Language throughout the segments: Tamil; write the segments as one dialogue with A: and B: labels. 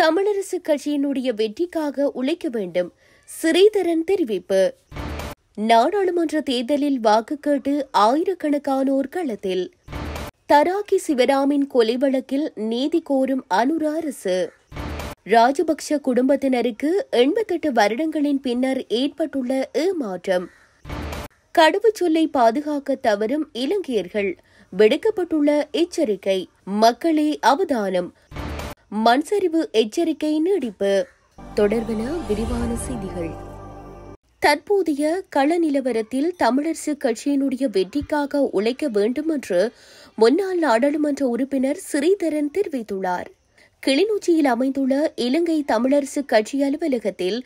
A: தமிழரசு கட்சியினுடைய வெற்றிக்காக உழைக்க வேண்டும் ஸ்ரீதரன் தெரிவிப்பு நாடாளுமன்ற தேர்தலில் வாக்கு கேட்டு ஆயிரக்கணக்கானோர் களத்தில் தராக்கி சிவராமின் கொலை வழக்கில் நீதி கோரும் அனுர அரசு ராஜபக்ஷ குடும்பத்தினருக்கு எண்பத்தெட்டு வருடங்களின் பின்னர் ஏற்பட்டுள்ள ஏமாற்றம் கடவுச்சொல்லை பாதுகாக்க தவறும் இலங்கையர்கள் விடுக்கப்பட்டுள்ள எச்சரிக்கை மக்களே அவதானம் மண்சரிவு எச்சரிக்கை நீடிப்பு தொடர்பென விரிவான செய்திகள் தற்போதைய கள நிலவரத்தில் தமிழரசுக் கட்சியினுடைய வெற்றிக்காக உழைக்க வேண்டும் என்று முன்னாள் நாடாளுமன்ற உறுப்பினர் ஸ்ரீதரன் தெரிவித்துள்ளார் கிளிநொச்சியில் அமைந்துள்ள இலங்கை தமிழரசு கட்சி அலுவலகத்தில்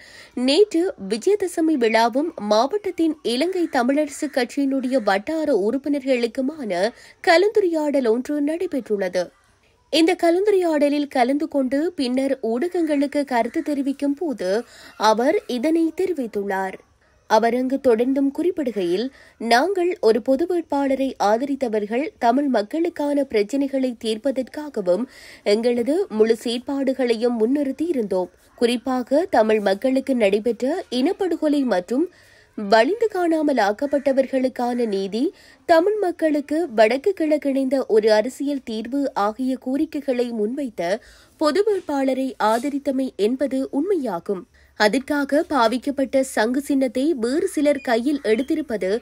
A: நேற்று விஜயதசமி விழாவும் மாவட்டத்தின் இலங்கை தமிழரசு கட்சியினுடைய வட்டார உறுப்பினர்களுக்குமான கலந்துரையாடல் ஒன்று நடைபெற்றுள்ளது இந்த கலந்துரையாடலில் கலந்து கொண்டு பின்னர் ஊடகங்களுக்கு கருத்து தெரிவிக்கும் போது அவர் இதனை தெரிவித்துள்ளார் அவர் அங்கு தொடர்ந்தும் குறிப்பிடுகையில் நாங்கள் ஒரு பொது வேட்பாளரை ஆதரித்தவர்கள் தமிழ் மக்களுக்கான பிரச்சினைகளை தீர்ப்பதற்காகவும் எங்களது முழு செயற்பாடுகளையும் முன்னிறுத்தி இருந்தோம் குறிப்பாக தமிழ் மக்களுக்கு நடைபெற்ற இனப்படுகொலை மற்றும் வலிந்து காணாமல் ஆக்கப்பட்டவர்களுக்கான நீதி தமிழ் மக்களுக்கு வடக்கு கிழக்கிணைந்த ஒரு அரசியல் தீர்வு ஆகிய கோரிக்கைகளை முன்வைத்த பொது வேட்பாளரை ஆதரித்தமை என்பது உண்மையாகும் அதற்காக பாவிக்கப்பட்ட சங்கு சின்னத்தை வேறு சிலர் கையில் எடுத்திருப்பது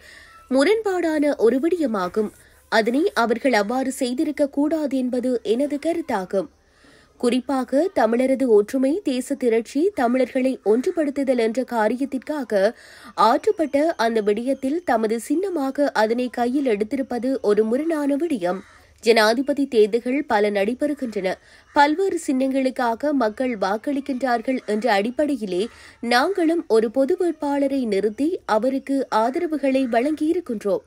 A: முரண்பாடான ஒரு அதனை அவர்கள் அவ்வாறு செய்திருக்க கூடாது என்பது எனது கருத்தாகும் குறிப்பாக தமிழரது ஒற்றுமை தேச திரட்சி தமிழர்களை ஒன்றுபடுத்துதல் என்ற காரியத்திற்காக ஆற்றப்பட்ட அந்த விடயத்தில் தமது சின்னமாக அதனை கையில் எடுத்திருப்பது ஒரு முரணான விடயம் ஜனாதிபதி தேர்தல்கள் பல நடைபெறுகின்றன பல்வேறு சின்னங்களுக்காக மக்கள் வாக்களிக்கின்றார்கள் என்ற அடிப்படையிலே நாங்களும் ஒரு பொது வேட்பாளரை நிறுத்தி அவருக்கு ஆதரவுகளை வழங்கியிருக்கின்றோம்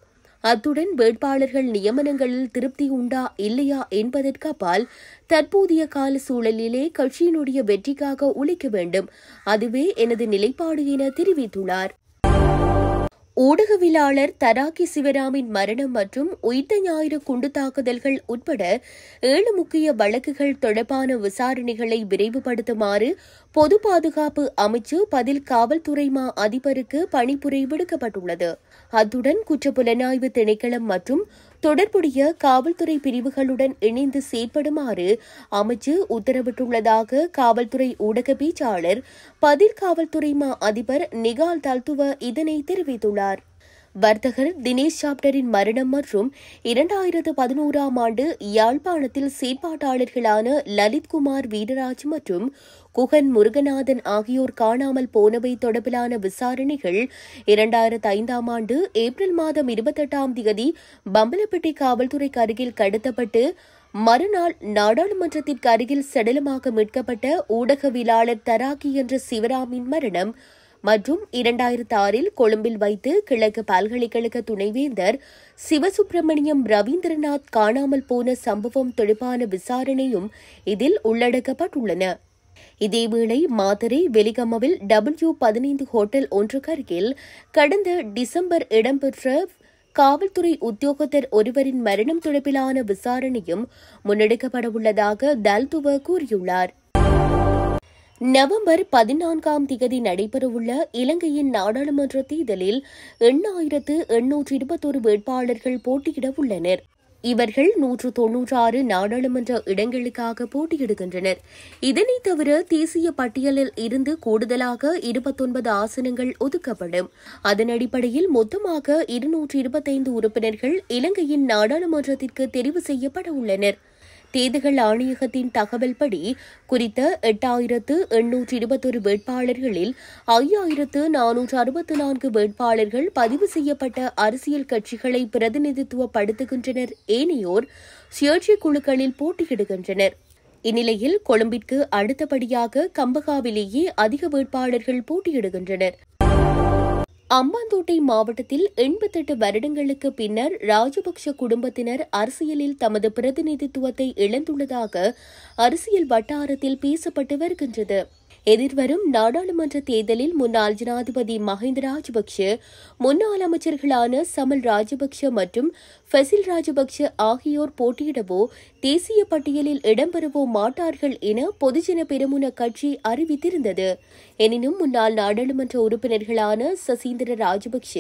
A: அத்துடன் வேட்பாளர்கள் நியமனங்களில் திருப்தி உண்டா இல்லையா என்பதற்கு அப்பால் தற்போதைய கால சூழலிலே கட்சியினுடைய வெற்றிக்காக உழைக்க வேண்டும் அதுவே எனது நிலைப்பாடு என தெரிவித்துள்ளார் ஊடகவியலாளர் தராக்கி சிவராமின் மரணம் மற்றும் உயிர்த்த ஞாயிறு குண்டு தாக்குதல்கள் உட்பட ஏழு முக்கிய வழக்குகள் தொடர்பான விசாரணைகளை விரைவுபடுத்துமாறு பொது பாதுகாப்பு அமைச்சு பதில் காவல்துறை மா அதிபருக்கு பணிப்புரை விடுக்கப்பட்டுள்ளது அத்துடன் குற்றப்புலனாய்வு திணைக்களம் மற்றும் தொடர்புடைய காவல்துறை பிரிவுகளுடன் இணைந்து செயற்படுமாறு அமைச்சு உத்தரவிட்டுள்ளதாக காவல்துறை ஊடக பேச்சாளர் பதிர் காவல்துறை மா அதிபர் நிகால் தல்துவ இதனை தெரிவித்துள்ளார் வர்த்தகர் தினேஷ் சாப்டரின் மரணம் மற்றும் இரண்டாயிரத்து பதினோராம் ஆண்டு யாழ்ப்பாணத்தில் சீர்பாட்டாளர்களான லலித்குமார் வீரராஜ் மற்றும் குகன் முருகநாதன் ஆகியோர் காணாமல் போனவை தொடர்பிலான விசாரணைகள் இரண்டாயிரத்து ஐந்தாம் ஆண்டு ஏப்ரல் மாதம் இருபத்தெட்டாம் தேதி பம்பலப்பட்டி காவல்துறைக்கு அருகில் கடத்தப்பட்டு மறுநாள் நாடாளுமன்றத்திற்கு அருகில் சடலமாக மீட்கப்பட்ட ஊடகவியலாளர் தராகி என்ற சிவராமின் மரணம் மற்றும் இரண்டாயிரத்து ஆறில் கொழும்பில் வைத்து கிழக்கு பல்கலைக்கழக துணைவேந்தர் சிவசுப்பிரமணியம் ரவீந்திரநாத் காணாமல் போன சம்பவம் தொடர்பான விசாரணையும் இதில் உள்ளடக்கப்பட்டுள்ளன இதேவேளை மாத்தரை வெலிகமவில் டபிள்யூ பதினைந்து ஹோட்டல் ஒன்றுக்கருகில் கடந்த டிசம்பர் இடம்பெற்ற காவல்துறை உத்தியோகத்தர் ஒருவரின் மரணம் தொடர்பிலான விசாரணையும் முன்னெடுக்கப்படவுள்ளதாக தல்துவ கூறியுள்ளார் நவம்பர் பதினான்காம் தேதி நடைபெறவுள்ள இலங்கையின் நாடாளுமன்ற தேர்தலில் எண்ணாயிரத்து எண்ணூற்று இருபத்தொரு வேட்பாளர்கள் போட்டியிட உள்ளனர் இவர்கள் நூற்று தொன்னூற்றாறு நாடாளுமன்ற இடங்களுக்காக போட்டியிடுகின்றனர் இதனைத் தவிர தேசிய பட்டியலில் இருந்து கூடுதலாக இருபத்தொன்பது ஆசனங்கள் ஒதுக்கப்படும் அதன் அடிப்படையில் மொத்தமாக இருநூற்று இருபத்தைந்து உறுப்பினர்கள் இலங்கையின் நாடாளுமன்றத்திற்கு தெரிவு செய்யப்பட உள்ளனா் தேர்தல் ஆணையகத்தின் தகவல்படி குறித்த எட்டாயிரத்து எண்ணூற்று இருபத்தொரு வேட்பாளர்களில் ஐயாயிரத்து நானூற்று அறுபத்து நான்கு வேட்பாளர்கள் பதிவு செய்யப்பட்ட அரசியல் கட்சிகளை பிரதிநிதித்துவப்படுத்துகின்றனர் ஏனையோர் சுயேட்சை குழுக்களில் போட்டியிடுகின்றனர் இந்நிலையில் கொழும்பிற்கு அடுத்தபடியாக கம்பகாவிலேயே அதிக வேட்பாளர்கள் போட்டியிடுகின்றனர் அம்பாந்தோட்டை மாவட்டத்தில் எண்பத்தெட்டு வருடங்களுக்கு பின்னர் ராஜபக்ஷ குடும்பத்தினர் அரசியலில் தமது பிரதிநிதித்துவத்தை இழந்துள்ளதாக அரசியல் வட்டாரத்தில் பேசப்பட்டு வருகின்றது எதிர்வரும் நாடாளுமன்ற தேர்தலில் முன்னாள் ஜனாதிபதி மஹிந்த ராஜபக்ஷ முன்னாள் அமைச்சர்களான சமல் ராஜபக்ஷ மற்றும் ஃபசில் ராஜபக்ஷ ஆகியோர் போட்டியிடவோ தேசிய பட்டியலில் இடம்பெறவோ மாட்டார்கள் என பொதுஜன பெருமுன கட்சி அறிவித்திருந்தது எனினும் முன்னாள் நாடாளுமன்ற உறுப்பினர்களான சசீந்திர ராஜபக்ஷ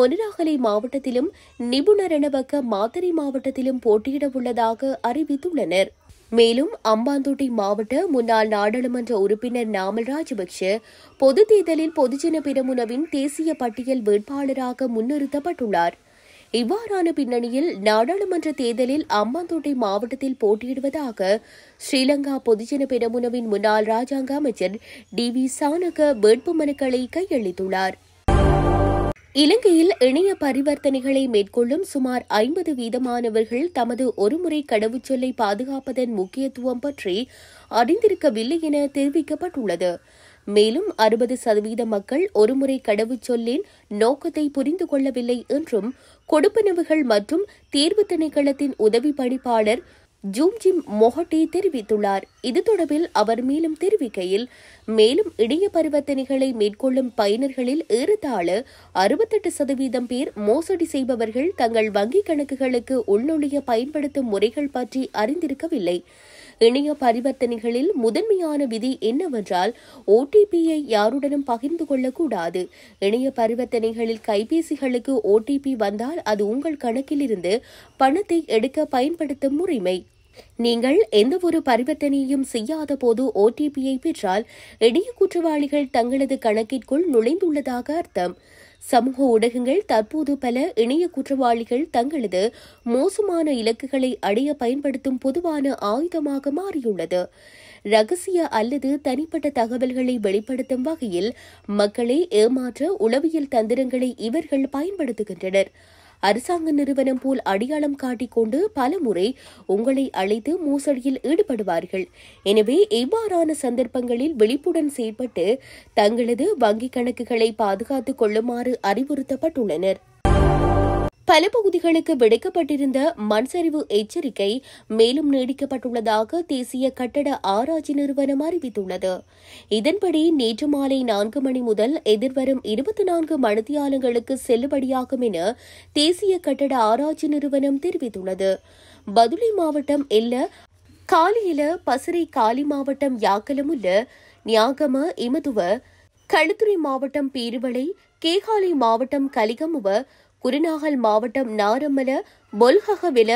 A: மொனராகலை மாவட்டத்திலும் நிபுணரணவக்க மாத்தரை மாவட்டத்திலும் போட்டியிடவுள்ளதாக அறிவித்துள்ளனா் அறிவித்துள்ளனர் மேலும் அம்பாந்தோட்டை மாவட்ட முன்னாள் நாடாளுமன்ற உறுப்பினர் நாமல் ராஜபக்ஷ பொது தேர்தலில் பொதுஜன பிரமுனவின் தேசிய பட்டியல் வேட்பாளராக முன்னிறுத்தப்பட்டுள்ளார் இவ்வாறான பின்னணியில் நாடாளுமன்ற தேர்தலில் அம்பாந்தோட்டை மாவட்டத்தில் போட்டியிடுவதாக ஸ்ரீலங்கா பொதுஜன பெரமுனவின் முன்னாள் ராஜாங்க அமைச்சர் டி வி சானக வேட்புமனுக்களை கையளித்துள்ளாா் இலங்கையில் இணைய பரிவர்த்தனைகளை மேற்கொள்ளும் சுமார் ஐம்பது வீதமானவர்கள் தமது ஒருமுறை கடவுச்சொல்லை பாதுகாப்பதன் முக்கியத்துவம் பற்றி அறிந்திருக்கவில்லை என தெரிவிக்கப்பட்டுள்ளது மேலும் அறுபது சதவீத மக்கள் ஒருமுறை கடவுச்சொல்லின் நோக்கத்தை புரிந்து கொள்ளவில்லை என்றும் கொடுப்பனவுகள் மற்றும் தேர்வு திணைக்களத்தின் உதவி பணிப்பாளர் ஜூம்ஜிம் மொஹட்டி தெரிவித்துள்ளார் இது தொடர்பில் அவர் மேலும் தெரிவிக்கையில் மேலும் இணைய பரிவர்த்தனைகளை மேற்கொள்ளும் பயனர்களில் ஏறத்தாழ அறுபத்தெட்டு சதவீதம் பேர் மோசடி செய்பவர்கள் தங்கள் வங்கிக் கணக்குகளுக்கு உள்நுழைய பயன்படுத்தும் முறைகள் பற்றி அறிந்திருக்கவில்லை இணைய பரிவர்த்தனைகளில் முதன்மையான விதி என்னவென்றால் ஓடிபியை யாருடனும் பகிர்ந்து கொள்ளக்கூடாது இணைய பரிவர்த்தனைகளில் கைபேசிகளுக்கு ஓடிபி வந்தால் அது உங்கள் கணக்கிலிருந்து பணத்தை எடுக்க பயன்படுத்தும் முறைமை நீங்கள் எந்தவொரு பரிவர்த்தனையும் செய்யாத போது ஓடிபியை பெற்றால் இடைய குற்றவாளிகள் தங்களது கணக்கிற்குள் நுழைந்துள்ளதாக அர்த்தம் சமூக ஊடகங்கள் தற்போது பல இணைய குற்றவாளிகள் தங்களது மோசமான இலக்குகளை அடைய பயன்படுத்தும் பொதுவான ஆயுதமாக மாறியுள்ளது ரகசிய அல்லது தனிப்பட்ட தகவல்களை வெளிப்படுத்தும் வகையில் மக்களை ஏமாற்ற உளவியல் தந்திரங்களை இவர்கள் பயன்படுத்துகின்றனர் அரசாங்க நிறுவனம் போல் அடையாளம் காட்டிக்கொண்டு பலமுறை உங்களை அழைத்து மோசடியில் ஈடுபடுவார்கள் எனவே இவ்வாறான சந்தர்ப்பங்களில் விழிப்புடன் செயல்பட்டு தங்களது வங்கிக் கணக்குகளை பாதுகாத்துக் கொள்ளுமாறு அறிவுறுத்தப்பட்டுள்ளனா் பல பகுதிகளுக்கு விடுக்கப்பட்டிருந்த மண்சரிவு எச்சரிக்கை மேலும் நீடிக்கப்பட்டுள்ளதாக தேசிய கட்டட ஆராய்ச்சி நிறுவனம் அறிவித்துள்ளது இதன்படி நேற்று மாலை நான்கு மணி முதல் எதிர்வரும் இருபத்தி நான்கு மணித்தியாலங்களுக்கு செல்லுபடியாகும் என தேசிய கட்டட ஆராய்ச்சி நிறுவனம் தெரிவித்துள்ளது பதுளை மாவட்டம் எல்ல காலியில பசுரை காலி மாவட்டம் உள்ள நியாகம இமதுவ களுத்துறை மாவட்டம் பேருவளை கேகாலை மாவட்டம் கலிகமுவ குருநாகல் மாவட்டம் நாரம்மல பொல்ஹகவில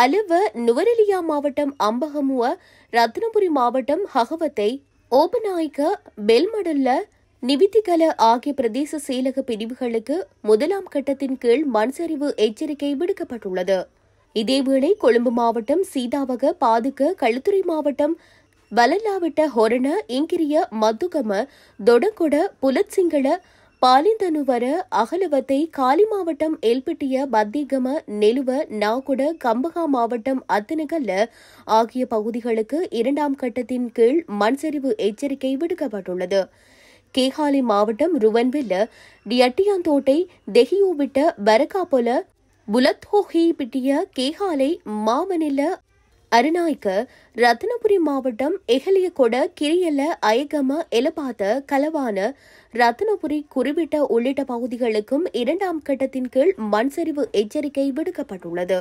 A: அலுவ நுவரெலியா மாவட்டம் அம்பகமுவ ரத்னபுரி மாவட்டம் ஹகவத்தை ஓபநாய்க்க பெல்மடல்ல நிவித்திகல ஆகிய பிரதேச செயலக பிரிவுகளுக்கு முதலாம் கட்டத்தின் கீழ் மண்சரிவு எச்சரிக்கை விடுக்கப்பட்டுள்ளது இதேவேளை கொழும்பு மாவட்டம் சீதாவக பாதுக்க கழுத்துறை மாவட்டம் வலல்லாவிட்ட ஹொரண இங்கிரிய மதுகம தொடங்குட புலத்சிங்கள பாலிந்தனுவர அகலவத்தை காலி மாவட்டம் எல்பிட்டிய பத்திகம நெலுவ நாகுட கம்பகா மாவட்டம் அத்தனகல்ல ஆகிய பகுதிகளுக்கு இரண்டாம் கட்டத்தின் கீழ் மண்சரிவு எச்சரிக்கை விடுக்கப்பட்டுள்ளது கேகாலி மாவட்டம் ருவன்வில்ல டியட்டியாந்தோட்டை தெஹியோவிட்ட பரகாபொல புலத்தோஹி பிட்டிய கேகாலை மாமனில்ல அருநாய்க்க ரத்னபுரி மாவட்டம் எகலியகொட கிரியல அயகம எலபாத்த கலவான ரத்னபுரி குறிவிட்ட உள்ளிட்ட பகுதிகளுக்கும் இரண்டாம் கட்டத்தின் கீழ் மண்சரிவு எச்சரிக்கை விடுக்கப்பட்டுள்ளது